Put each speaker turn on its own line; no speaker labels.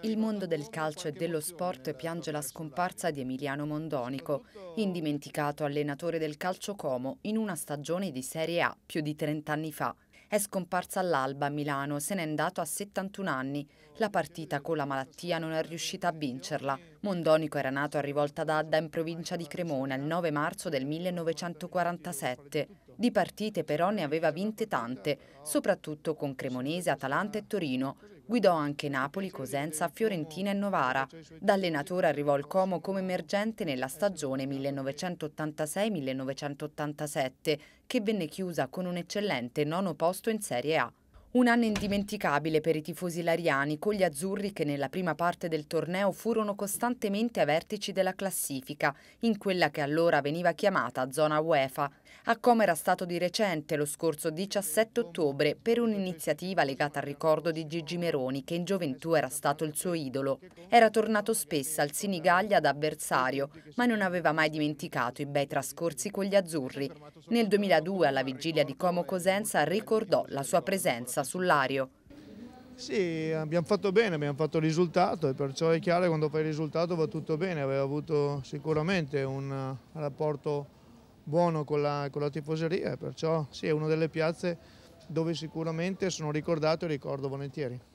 Il mondo del calcio e dello sport piange la scomparsa di Emiliano Mondonico, indimenticato allenatore del calcio Como in una stagione di Serie A più di 30 anni fa. È scomparsa all'alba a Milano, se n'è andato a 71 anni. La partita con la malattia non è riuscita a vincerla. Mondonico era nato a Rivolta d'Adda in provincia di Cremona il 9 marzo del 1947. Di partite però ne aveva vinte tante, soprattutto con Cremonese, Atalanta e Torino. Guidò anche Napoli, Cosenza, Fiorentina e Novara. Da allenatore arrivò al Como come emergente nella stagione 1986-1987, che venne chiusa con un eccellente nono posto in Serie A. Un anno indimenticabile per i tifosi lariani, con gli azzurri che nella prima parte del torneo furono costantemente a vertici della classifica, in quella che allora veniva chiamata zona UEFA, a come era stato di recente lo scorso 17 ottobre per un'iniziativa legata al ricordo di Gigi Meroni, che in gioventù era stato il suo idolo. Era tornato spesso al Sinigaglia da avversario, ma non aveva mai dimenticato i bei trascorsi con gli azzurri. Nel 2002, alla vigilia di Como Cosenza, ricordò la sua presenza sull'Ario. Sì, abbiamo
fatto bene, abbiamo fatto il risultato e perciò è chiaro che quando fai il risultato va tutto bene, aveva avuto sicuramente un eh, rapporto buono con la, con la tifoseria, perciò sì, è una delle piazze dove sicuramente sono ricordato e ricordo volentieri.